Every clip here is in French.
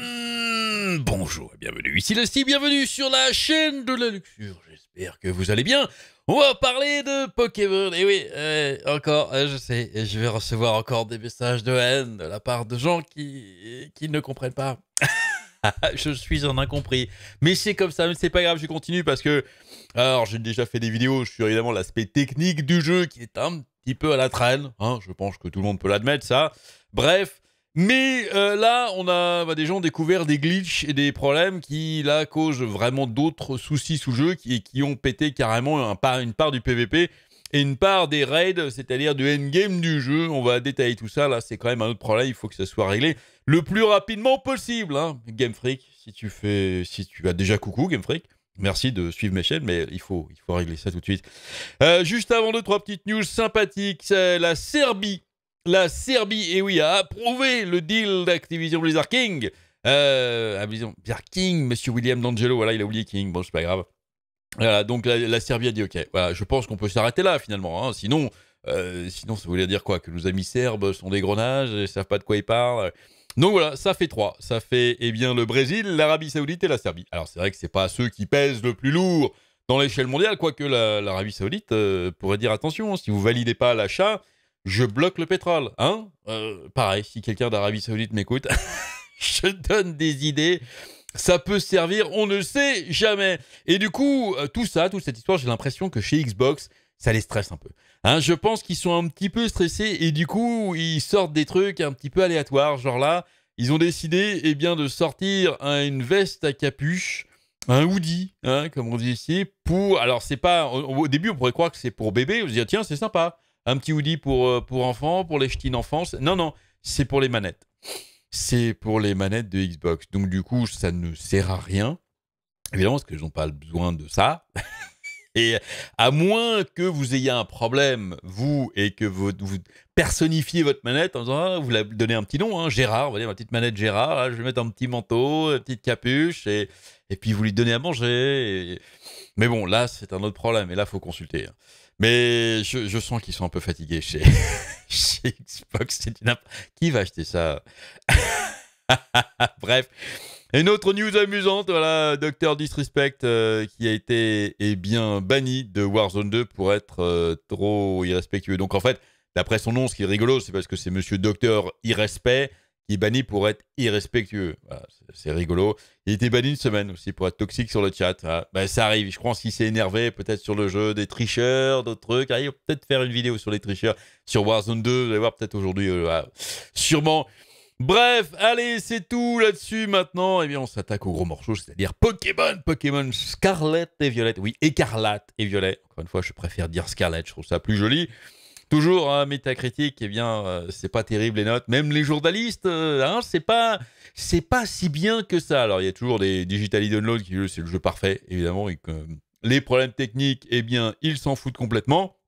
Hmm, bonjour et bienvenue, ici sti bienvenue sur la chaîne de la luxure, j'espère que vous allez bien. On va parler de Pokémon, et oui, euh, encore, euh, je sais, je vais recevoir encore des messages de haine de la part de gens qui, qui ne comprennent pas. je suis un incompris, mais c'est comme ça, mais c'est pas grave, je continue parce que, alors j'ai déjà fait des vidéos sur évidemment l'aspect technique du jeu qui est un petit peu à la traîne, hein. je pense que tout le monde peut l'admettre ça. Bref, mais euh, là, on a bah, des gens découvert des glitches et des problèmes qui là causent vraiment d'autres soucis sous jeu qui, qui ont pété carrément un une part du PVP et une part des raids, c'est-à-dire du endgame du jeu. On va détailler tout ça. Là, c'est quand même un autre problème. Il faut que ça soit réglé le plus rapidement possible. Hein. Game Freak, si tu fais, si tu as déjà coucou Game Freak. Merci de suivre mes chaînes, mais il faut, il faut régler ça tout de suite. Euh, juste avant deux, trois petites news sympathiques. La Serbie la Serbie, et eh oui, a approuvé le deal d'Activision Blizzard King. Euh, Activision Blizzard King, monsieur William D'Angelo, voilà, il a oublié King, bon, c'est pas grave. Voilà, donc la, Serbie a dit ok. je pense qu'on peut s'arrêter là finalement. Hein. Sinon, euh, sinon, ça voulait dire quoi Que nos amis serbes sont des grenages et savent pas de quoi ils parlent. Donc voilà, ça fait trois. Ça fait eh bien le Brésil, l'Arabie Saoudite et la Serbie. Alors c'est vrai que c'est pas ceux qui pèsent le plus lourd dans l'échelle mondiale, quoique l'Arabie Saoudite euh, pourrait dire attention, si vous validez pas l'achat, je bloque le pétrole. Hein euh, pareil, si quelqu'un d'Arabie Saoudite m'écoute, je donne des idées. Ça peut servir, on ne sait jamais. Et du coup, euh, tout ça, toute cette histoire, j'ai l'impression que chez Xbox, ça les stresse un peu. Hein, je pense qu'ils sont un petit peu stressés et du coup, ils sortent des trucs un petit peu aléatoires. Genre là, ils ont décidé eh bien, de sortir une veste à capuche un hoodie, hein, comme on dit ici, pour. Alors, c'est pas. Au, début, on pourrait croire que c'est pour bébé. On se dit, ah, tiens, c'est sympa un petit hoodie pour, euh, pour enfants, pour les ch'tis d'enfance. Non, non, c'est pour les manettes. C'est pour les manettes de Xbox. Donc, du coup, ça ne sert à rien. Évidemment, parce qu'ils n'ont pas besoin de ça. et à moins que vous ayez un problème, vous, et que vous, vous personnifiez votre manette en disant, ah, vous la donnez un petit nom, hein, Gérard, Vous voyez ma petite manette Gérard, je vais mettre un petit manteau, une petite capuche, et, et puis vous lui donnez à manger. Mais bon, là, c'est un autre problème, et là, il faut consulter. Hein. Mais je, sens qu'ils sont un peu fatigués chez, Xbox. Qui va acheter ça Bref. Une autre news amusante, voilà, Docteur Disrespect euh, qui a été et bien banni de Warzone 2 pour être euh, trop irrespectueux. Donc en fait, d'après son nom, ce qui est rigolo, c'est parce que c'est Monsieur Docteur Irrespect. Il bannit banni pour être irrespectueux. c'est rigolo. Il était banni une semaine aussi pour être toxique sur le chat. Ah, bah, ça arrive. Je crois, qu'il s'est énervé peut-être sur le jeu des tricheurs, d'autres trucs. Ah, il va peut-être faire une vidéo sur les tricheurs sur Warzone 2. Vous allez voir peut-être aujourd'hui. Euh, ah, sûrement. Bref, allez, c'est tout là-dessus maintenant. Eh bien, on s'attaque au gros morceau, c'est-à-dire Pokémon, Pokémon Scarlet et Violet, Oui, écarlate et Violet. Encore une fois, je préfère dire Scarlet, je trouve ça plus joli. Toujours, à hein, métacritique, eh bien, euh, c'est pas terrible les notes. Même les journalistes, euh, hein, c'est pas, c'est pas si bien que ça. Alors, il y a toujours des digital Download qui c'est le jeu parfait, évidemment. Euh, les problèmes techniques, eh bien, ils s'en foutent complètement.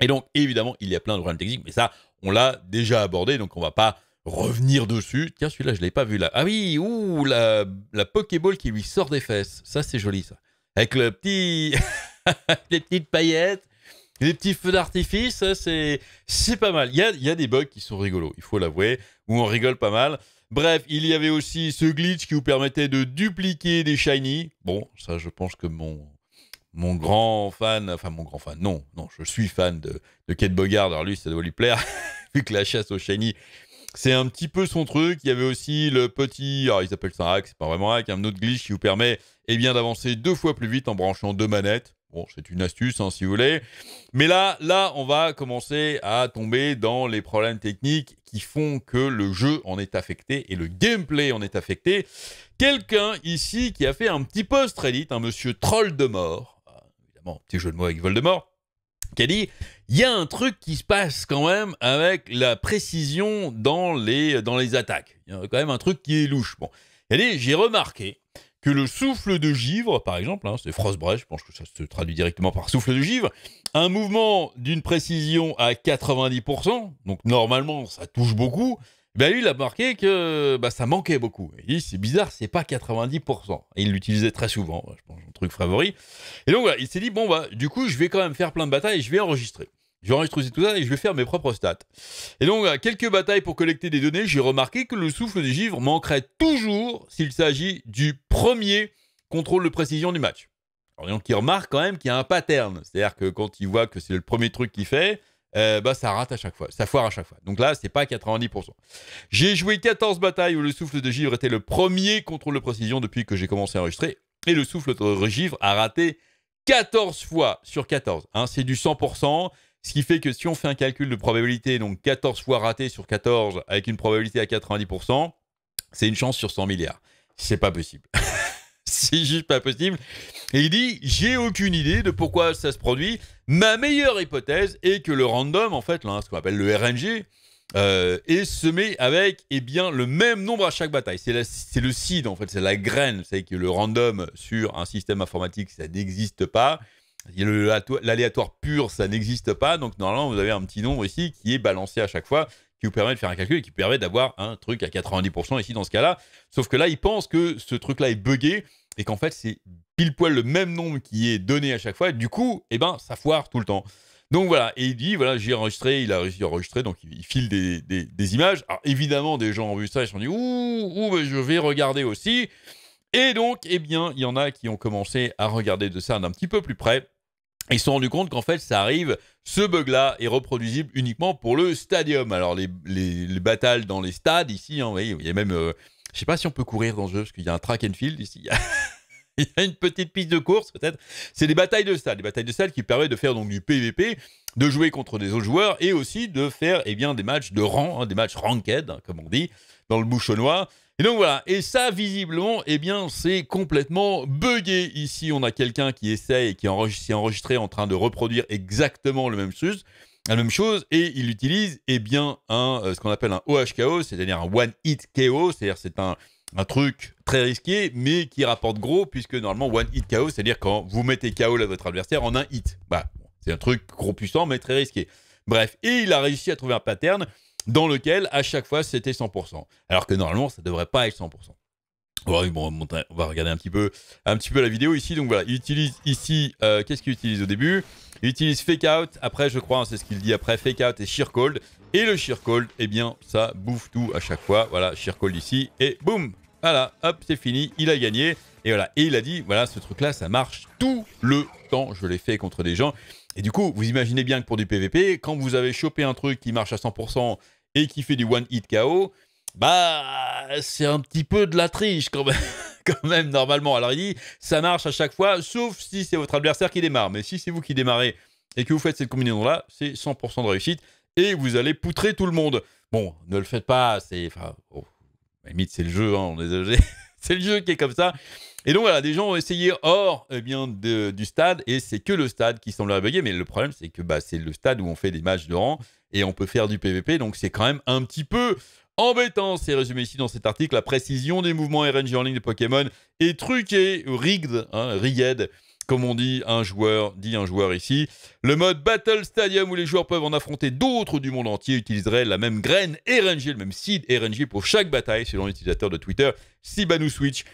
Et donc, évidemment, il y a plein de problèmes techniques, mais ça, on l'a déjà abordé, donc on va pas revenir dessus. Tiens, celui-là, je l'ai pas vu là. Ah oui, ouh, la, Pokéball qui lui sort des fesses. Ça, c'est joli, ça. Avec le petit, les petites paillettes les petits feux d'artifice, c'est, pas mal. Il y a, des bugs qui sont rigolos, il faut l'avouer, où on rigole pas mal. Bref, il y avait aussi ce glitch qui vous permettait de dupliquer des shiny. Bon, ça, je pense que mon, mon grand fan, enfin mon grand fan, non, non, je suis fan de, de Kate Bogard. Alors lui, ça doit lui plaire, vu que la chasse aux shiny, c'est un petit peu son truc. Il y avait aussi le petit, alors ils appellent ça un hack, c'est pas vraiment un hack, un autre glitch qui vous permet, eh bien, d'avancer deux fois plus vite en branchant deux manettes. Bon, c'est une astuce, hein, si vous voulez. Mais là, là, on va commencer à tomber dans les problèmes techniques qui font que le jeu en est affecté et le gameplay en est affecté. Quelqu'un ici qui a fait un petit post très vite, un hein, monsieur troll de mort, ah, évidemment, petit jeu de mots avec Voldemort, qui a dit il y a un truc qui se passe quand même avec la précision dans les, dans les attaques. Il y a quand même un truc qui est louche. Bon, il j'ai remarqué que le souffle de givre, par exemple, hein, c'est Frostbrech, je pense que ça se traduit directement par souffle de givre, un mouvement d'une précision à 90%, donc normalement ça touche beaucoup, ben lui il a marqué que ben, ça manquait beaucoup. Il dit c'est bizarre, c'est pas 90%. Et il l'utilisait très souvent, hein, je pense, un truc favori. Et donc voilà, il s'est dit bon bah du coup je vais quand même faire plein de batailles et je vais enregistrer. Je vais enregistrer tout ça et je vais faire mes propres stats. Et donc, à quelques batailles pour collecter des données, j'ai remarqué que le souffle de givre manquerait toujours s'il s'agit du premier contrôle de précision du match. Alors, donc, il remarque quand même qu'il y a un pattern. C'est-à-dire que quand il voit que c'est le premier truc qu'il fait, euh, bah, ça rate à chaque fois, ça foire à chaque fois. Donc là, c'est pas 90%. J'ai joué 14 batailles où le souffle de givre était le premier contrôle de précision depuis que j'ai commencé à enregistrer. Et le souffle de givre a raté 14 fois sur 14. Hein, c'est du 100%. Ce qui fait que si on fait un calcul de probabilité, donc 14 fois raté sur 14 avec une probabilité à 90%, c'est une chance sur 100 milliards. C'est pas possible. c'est juste pas possible. Et il dit J'ai aucune idée de pourquoi ça se produit. Ma meilleure hypothèse est que le random, en fait, là, hein, ce qu'on appelle le RNG, euh, est semé avec eh bien, le même nombre à chaque bataille. C'est le seed, en fait, c'est la graine. C'est que le random sur un système informatique, ça n'existe pas. L'aléatoire pur, ça n'existe pas. Donc, normalement, vous avez un petit nombre ici qui est balancé à chaque fois, qui vous permet de faire un calcul et qui permet d'avoir un truc à 90% ici dans ce cas-là. Sauf que là, il pense que ce truc-là est buggé et qu'en fait, c'est pile poil le même nombre qui est donné à chaque fois. Du coup, et eh ben, ça foire tout le temps. Donc voilà, et il dit, voilà, j'ai enregistré, il a réussi à enregistrer, donc il file des, des, images. Alors évidemment, des gens ont vu ça, ils se sont dit, ouh, ouh je vais regarder aussi. Et donc, et eh bien, il y en a qui ont commencé à regarder de ça d'un petit peu plus près ils se sont rendus compte qu'en fait, ça arrive, ce bug-là est reproduisible uniquement pour le stadium. Alors, les, les, dans les stades, ici, hein, il y a même. je euh, je sais pas si on peut courir dans ce jeu, parce qu'il y a un track and field ici. il y a une petite piste de course, peut-être. C'est des batailles de stade. Des batailles de stade qui permettent de faire donc du PVP, de jouer contre des autres joueurs et aussi de faire eh bien, des matchs de rang, hein, des matchs ranked, hein, comme on dit, dans le bouchonnois. Et donc voilà, et ça visiblement, eh bien c'est complètement buggé. Ici, on a quelqu'un qui essaye et qui s'est enregistré en train de reproduire exactement le même chose, la même chose, et il utilise eh bien un euh, ce qu'on appelle un OHKO, c'est-à-dire un one hit KO, c'est-à-dire c'est un truc très risqué, mais qui rapporte gros, puisque normalement, one hit KO, c'est-à-dire quand vous mettez KO à votre adversaire en un hit. Bah, c'est un truc gros puissant, mais très risqué. Bref, et il a réussi à trouver un pattern dans lequel à chaque fois c'était 100%. Alors que normalement, ça devrait pas être 100%. on va regarder un petit peu, un petit peu la vidéo ici. Donc voilà, il utilise ici, euh, qu'est-ce qu'il utilise au début Il utilise fake out. Après, je crois, hein, c'est ce qu'il dit après fake out et sheer cold. Et le sheer cold, eh bien, ça bouffe tout à chaque fois. Voilà, sheer cold ici et boum. Voilà, hop, c'est fini. Il a gagné. Et voilà, et il a dit, voilà, ce truc-là, ça marche tout le temps. Je l'ai fait contre des gens. Et du coup, vous imaginez bien que pour du PVP, quand vous avez chopé un truc qui marche à 100% et qui fait du one hit KO, bah c'est un petit peu de la triche quand même. normalement. Alors il dit ça marche à chaque fois, sauf si c'est votre adversaire qui démarre. Mais si c'est vous qui démarrez et que vous faites cette combinaison-là, c'est 100% de réussite et vous allez poutrer tout le monde. Bon, ne le faites pas, c'est enfin, c'est le jeu, hein, c'est le jeu qui est comme ça. Et donc voilà, des gens ont essayé hors eh bien, du stade, et c'est que le stade qui semble bugger, mais le problème c'est que bah, c'est le stade où on fait des matchs de rang, et on peut faire du PVP. Donc c'est quand même un petit peu embêtant. C'est résumé ici dans cet article. La précision des mouvements RNG en ligne de Pokémon est truquée, rigged, hein, rigged comme on dit un joueur, dit un joueur ici. Le mode Battle Stadium où les joueurs peuvent en affronter d'autres du monde entier utiliserait la même graine RNG, le même seed RNG pour chaque bataille, selon l'utilisateur de Twitter Sibanu Switch.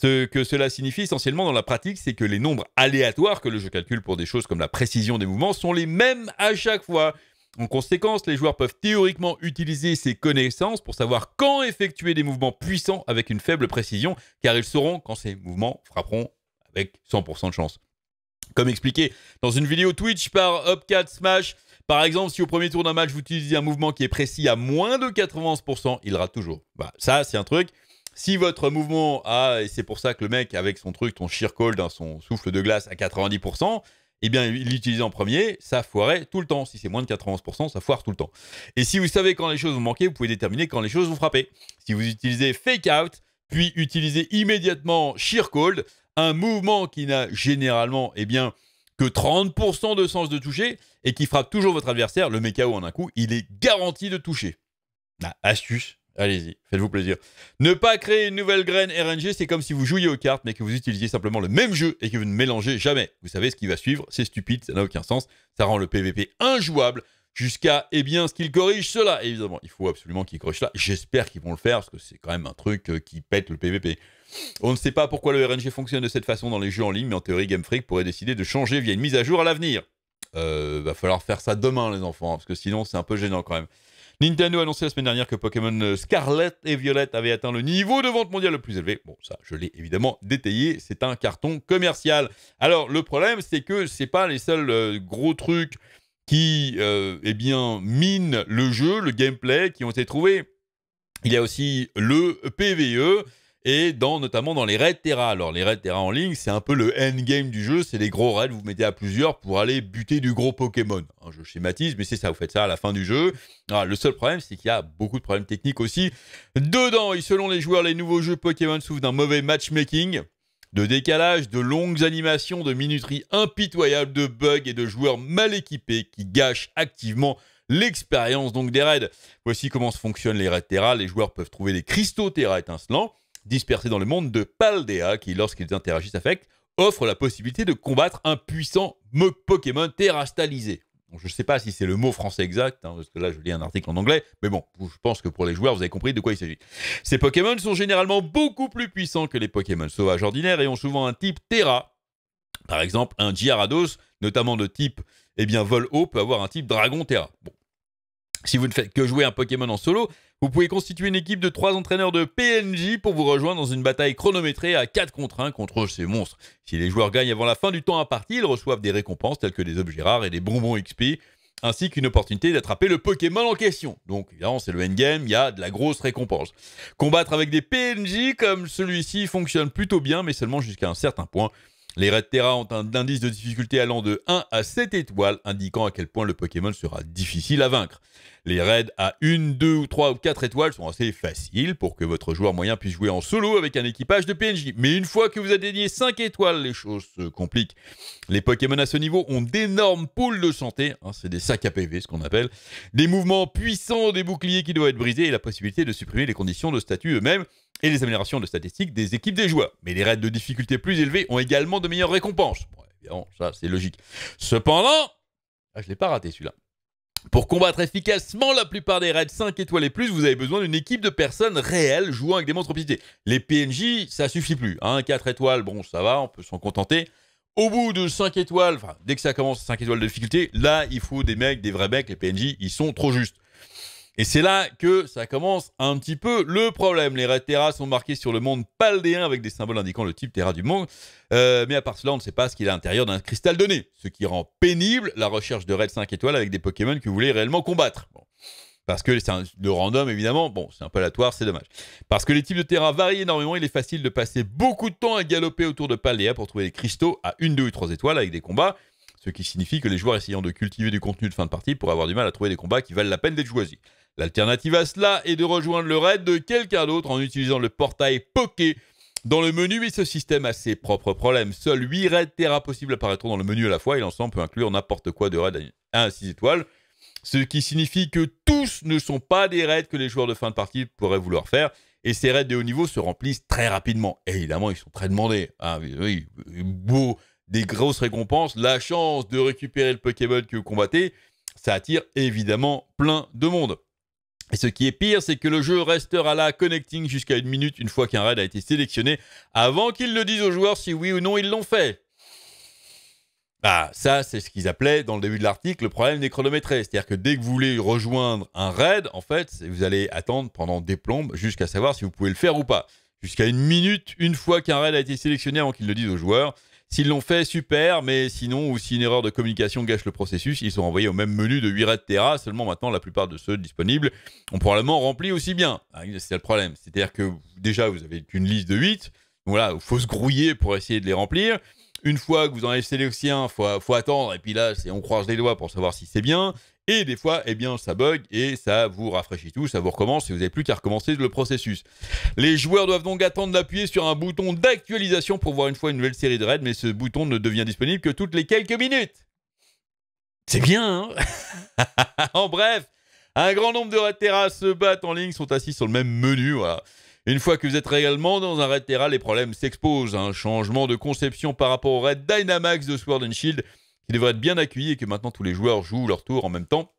Ce que cela signifie essentiellement dans la pratique, c'est que les nombres aléatoires que le jeu calcule pour des choses comme la précision des mouvements sont les mêmes à chaque fois. En conséquence, les joueurs peuvent théoriquement utiliser ces connaissances pour savoir quand effectuer des mouvements puissants avec une faible précision, car ils sauront quand ces mouvements frapperont avec 100% de chance. Comme expliqué dans une vidéo Twitch par Hopcat Smash, par exemple, si au premier tour d'un match vous utilisez un mouvement qui est précis à moins de 91%, il rate toujours. Bah, ça, c'est un truc. Si votre mouvement a, et c'est pour ça que le mec avec son truc, ton sheer cold, hein, son souffle de glace à 90%, et eh bien, l'utiliser en premier, ça foirait tout le temps. Si c'est moins de 91%, ça foire tout le temps. Et si vous savez quand les choses vous manquer, vous pouvez déterminer quand les choses vous frapper. Si vous utilisez fake out, puis utilisez immédiatement sheer cold, un mouvement qui n'a généralement, eh bien, que 30% de sens de toucher et qui frappe toujours votre adversaire, le ou en un coup, il est garanti de toucher. Bah, astuce Allez-y, faites-vous plaisir. Ne pas créer une nouvelle graine RNG, c'est comme si vous jouiez aux cartes, mais que vous utilisiez simplement le même jeu et que vous ne mélangez jamais. Vous savez ce qui va suivre, c'est stupide, ça n'a aucun sens, ça rend le PVP injouable jusqu'à, eh bien, ce qu'ils corrigent cela. évidemment, il faut absolument qu'ils corrigent cela. J'espère qu'ils vont le faire, parce que c'est quand même un truc euh, qui pète le PVP. On ne sait pas pourquoi le RNG fonctionne de cette façon dans les jeux en ligne, mais en théorie, Game Freak pourrait décider de changer via une mise à jour à l'avenir. Euh, va falloir faire ça demain, les enfants, hein, parce que sinon, c'est un peu gênant quand même. Nintendo a annoncé la semaine dernière que Pokémon euh, Scarlet et Violet avaient atteint le niveau de vente mondial le plus élevé. Bon, ça, je l'ai évidemment détaillé, c'est un carton commercial. Alors, le problème, c'est que ce c'est pas les seuls euh, gros trucs qui, euh, eh bien, minent le jeu, le gameplay, qui ont été trouvés. Il y a aussi le PVE et dans, notamment dans les raids Terra. Alors les raids Terra en ligne, c'est un peu le endgame du jeu, c'est les gros raids, vous, vous mettez à plusieurs pour aller buter du gros Pokémon. Hein, je schématise, mais c'est ça, vous faites ça à la fin du jeu. Ah, le seul problème, c'est qu'il y a beaucoup de problèmes techniques aussi dedans, et selon les joueurs, les nouveaux jeux Pokémon souffrent d'un mauvais matchmaking. De décalage, de longues animations, de minuteries impitoyables, de bugs et de joueurs mal équipés qui gâchent activement l'expérience donc des raids. Voici comment se fonctionnent les raids Terra. Les joueurs peuvent trouver des cristaux Terra étincelants dispersés dans le monde de Paldea qui, lorsqu'ils interagissent avec, offrent la possibilité de combattre un puissant Pokémon terrastalisé. Je ne sais pas si c'est le mot français exact, hein, parce que là je lis un article en anglais, mais bon, je pense que pour les joueurs, vous avez compris de quoi il s'agit. Ces Pokémon sont généralement beaucoup plus puissants que les Pokémon sauvages ordinaires et ont souvent un type Terra. Par exemple, un Gyarados, notamment de type eh bien, vol haut, peut avoir un type Dragon Terra. Bon, si vous ne faites que jouer un Pokémon en solo, vous pouvez constituer une équipe de 3 entraîneurs de PNJ pour vous rejoindre dans une bataille chronométrée à 4 contre 1 contre ces monstres. Si les joueurs gagnent avant la fin du temps imparti, ils reçoivent des récompenses telles que des objets rares et des bonbons XP, ainsi qu'une opportunité d'attraper le Pokémon en question. Donc évidemment, c'est le endgame, il y a de la grosse récompense. Combattre avec des PNJ comme celui-ci fonctionne plutôt bien, mais seulement jusqu'à un certain point. Les Red Terra ont un indice de difficulté allant de 1 à 7 étoiles, indiquant à quel point le Pokémon sera difficile à vaincre. Les raids à 1, 2 ou 3 ou 4 étoiles sont assez faciles pour que votre joueur moyen puisse jouer en solo avec un équipage de PNJ. Mais une fois que vous dédié 5 étoiles, les choses se compliquent. Les Pokémon à ce niveau ont d'énormes poules de santé, hein, c'est des sacs à PV ce qu'on appelle, des mouvements puissants des boucliers qui doivent être brisés et la possibilité de supprimer les conditions de statut eux-mêmes et les améliorations de statistiques des équipes des joueurs. Mais les raids de difficulté plus élevées ont également de meilleures récompenses. ça c'est logique. Cependant, ah, je ne l'ai pas raté celui-là. Pour combattre efficacement la plupart des raids 5 étoiles et plus, vous avez besoin d'une équipe de personnes réelles jouant avec des monstres Les PNJ, ça suffit plus. 4 hein. étoiles, bon, ça va, on peut s'en contenter. Au bout de 5 étoiles, dès que ça commence 5 étoiles de difficulté, là, il faut des mecs, des vrais mecs, les PNJ, ils sont trop justes. Et c'est là que ça commence un petit peu le problème. Les Terra sont marqués sur le monde paldéen avec des symboles indiquant le type Terra du monde. Euh, mais à part cela, on ne sait pas ce qu'il y a à l'intérieur d'un cristal donné, ce qui rend pénible la recherche de Red 5 étoiles avec des Pokémon que vous voulez réellement combattre. Parce que un, le random, évidemment, bon, c'est un peu aléatoire, c'est dommage. Parce que les types de Terra varient énormément, il est facile de passer beaucoup de temps à galoper autour de Paldea pour trouver des cristaux à une, deux ou trois étoiles avec des combats ce qui signifie que les joueurs essayant de cultiver du contenu de fin de partie pourraient avoir du mal à trouver des combats qui valent la peine d'être choisis. L'alternative à cela est de rejoindre le raid de quelqu'un d'autre en utilisant le portail Poké dans le menu, mais ce système a ses propres problèmes. Seuls 8 raids Terra possibles apparaîtront dans le menu à la fois et l'ensemble peut inclure n'importe quoi de raid 1 à 6 étoiles. Ce qui signifie que tous ne sont pas des raids que les joueurs de fin de partie pourraient vouloir faire. Et ces raids de haut niveau se remplissent très rapidement. Et évidemment, ils sont très demandés. Hein. beau, des grosses récompenses, la chance de récupérer le Pokémon que vous combattez, ça attire évidemment plein de monde. Et ce qui est pire, c'est que le jeu restera là, connecting jusqu'à une minute une fois qu'un raid a été sélectionné, avant qu'ils le disent aux joueurs si oui ou non ils l'ont fait. Bah, ça, c'est ce qu'ils appelaient dans le début de l'article le problème des chronométrés. C'est-à-dire que dès que vous voulez rejoindre un raid, en fait, vous allez attendre pendant des plombes jusqu'à savoir si vous pouvez le faire ou pas. Jusqu'à une minute, une fois qu'un raid a été sélectionné avant qu'ils le disent aux joueurs. S'ils l'ont fait, super, mais sinon, ou si une erreur de communication gâche le processus, ils sont envoyés au même menu de 8 raids Terra. Seulement maintenant, la plupart de ceux disponibles ont probablement rempli aussi bien. Ah c'est le problème. C'est-à-dire que déjà, vous avez une liste de 8. Voilà, il faut se grouiller pour essayer de les remplir. Une fois que vous en avez sélectionné un, il faut, faut, attendre. Et puis là, on croise les doigts pour savoir si c'est bien. Et des fois, eh bien, ça bug et ça vous rafraîchit tout, ça vous recommence et vous n'avez plus qu'à recommencer le processus. Les joueurs doivent donc attendre d'appuyer sur un bouton d'actualisation pour voir une fois une nouvelle série de raids, mais ce bouton ne devient disponible que toutes les quelques minutes. C'est bien, hein En bref, un grand nombre de raid Terra se battent en ligne, sont assis sur le même menu, Une fois que vous êtes réellement dans un raid Terra, les problèmes s'exposent. Un hein. changement de conception par rapport au raid Dynamax de Sword and Shield qui devrait être bien accueilli et que maintenant tous les joueurs jouent leur tour en même temps,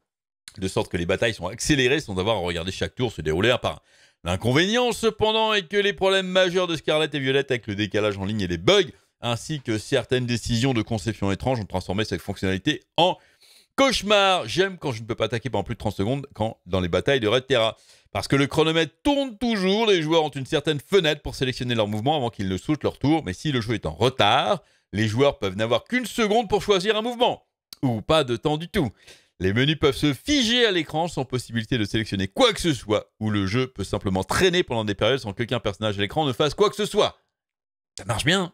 de sorte que les batailles sont accélérées sans avoir à regarder chaque tour se dérouler à par L'inconvénient cependant est que les problèmes majeurs de Scarlett et Violette avec le décalage en ligne et les bugs, ainsi que certaines décisions de conception étrange ont transformé cette fonctionnalité en cauchemar. J'aime quand je ne peux pas attaquer pendant plus de 30 secondes quand dans les batailles de Red Terra. Parce que le chronomètre tourne toujours, les joueurs ont une certaine fenêtre pour sélectionner leur mouvement avant qu'ils ne sautent leur tour, mais si le jeu est en retard, les joueurs peuvent n'avoir qu'une seconde pour choisir un mouvement, ou pas de temps du tout. Les menus peuvent se figer à l'écran sans possibilité de sélectionner quoi que ce soit, ou le jeu peut simplement traîner pendant des périodes sans qu'aucun personnage à l'écran ne fasse quoi que ce soit. Ça marche bien.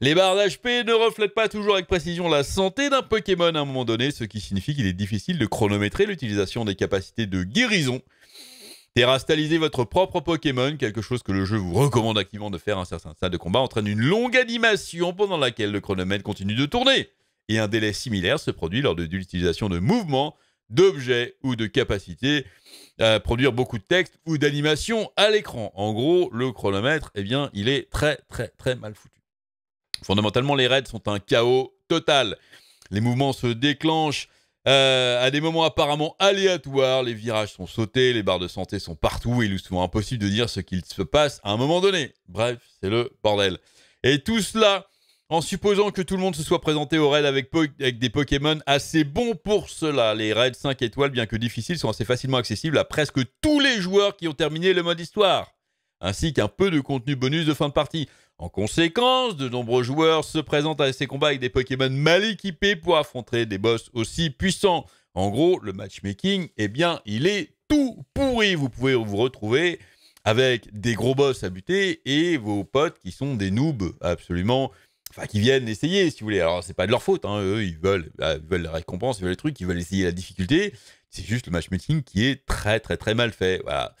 Les barres d'HP ne reflètent pas toujours avec précision la santé d'un Pokémon à un moment donné, ce qui signifie qu'il est difficile de chronométrer l'utilisation des capacités de guérison Terrastaliser votre propre Pokémon, quelque chose que le jeu vous recommande activement de faire à un certain stade de combat, entraîne une longue animation pendant laquelle le chronomètre continue de tourner. Et un délai similaire se produit lors de, l'utilisation de mouvements, d'objets ou de capacités à produire beaucoup de texte ou d'animation à l'écran. En gros, le chronomètre, eh bien, il est très très très mal foutu. Fondamentalement, les raids sont un chaos total. Les mouvements se déclenchent euh, à des moments apparemment aléatoires, les virages sont sautés, les barres de santé sont partout et il est souvent impossible de dire ce qu'il se passe à un moment donné. Bref, c'est le bordel. Et tout cela en supposant que tout le monde se soit présenté au raid avec, avec des Pokémon assez bons pour cela. Les raids 5 étoiles, bien que difficiles, sont assez facilement accessibles à presque tous les joueurs qui ont terminé le mode histoire, ainsi qu'un peu de contenu bonus de fin de partie. En conséquence, de nombreux joueurs se présentent à ces combats avec des Pokémon mal équipés pour affronter des boss aussi puissants. En gros, le matchmaking, eh bien, il est tout pourri. Vous pouvez vous retrouver avec des gros boss à buter et vos potes qui sont des noobs absolument Enfin, qui viennent essayer, si vous voulez. Alors, c'est pas de leur faute, hein. eux, ils veulent, bah, veulent la récompense, ils veulent les trucs, ils veulent essayer la difficulté. C'est juste le matchmaking qui est très, très, très mal fait. Voilà.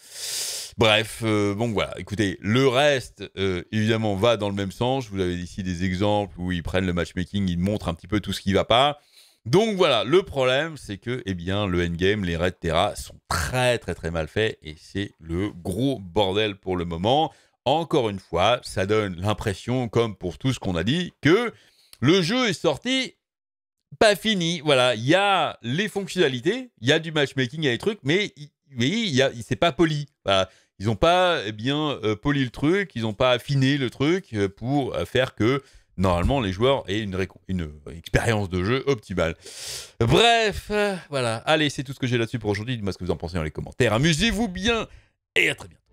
Bref, euh, bon, voilà. Écoutez, le reste, euh, évidemment, va dans le même sens. Je vous avez ici des exemples où ils prennent le matchmaking, ils montrent un petit peu tout ce qui va pas. Donc voilà, le problème, c'est que, eh bien, le endgame, les raids Terra sont très, très, très mal faits et c'est le gros bordel pour le moment. Encore une fois, ça donne l'impression, comme pour tout ce qu'on a dit, que le jeu est sorti pas fini. Voilà, il y a les fonctionnalités, il y a du matchmaking, il y a des trucs, mais, oui, c'est pas poli. Ils n'ont pas eh bien euh, poli le truc, ils n'ont pas affiné le truc euh, pour euh, faire que normalement les joueurs aient une, expérience de jeu optimale. Bref, voilà. Allez, c'est tout ce que j'ai là-dessus pour aujourd'hui. Dites-moi ce que vous en pensez dans les commentaires. Amusez-vous bien et à très bientôt.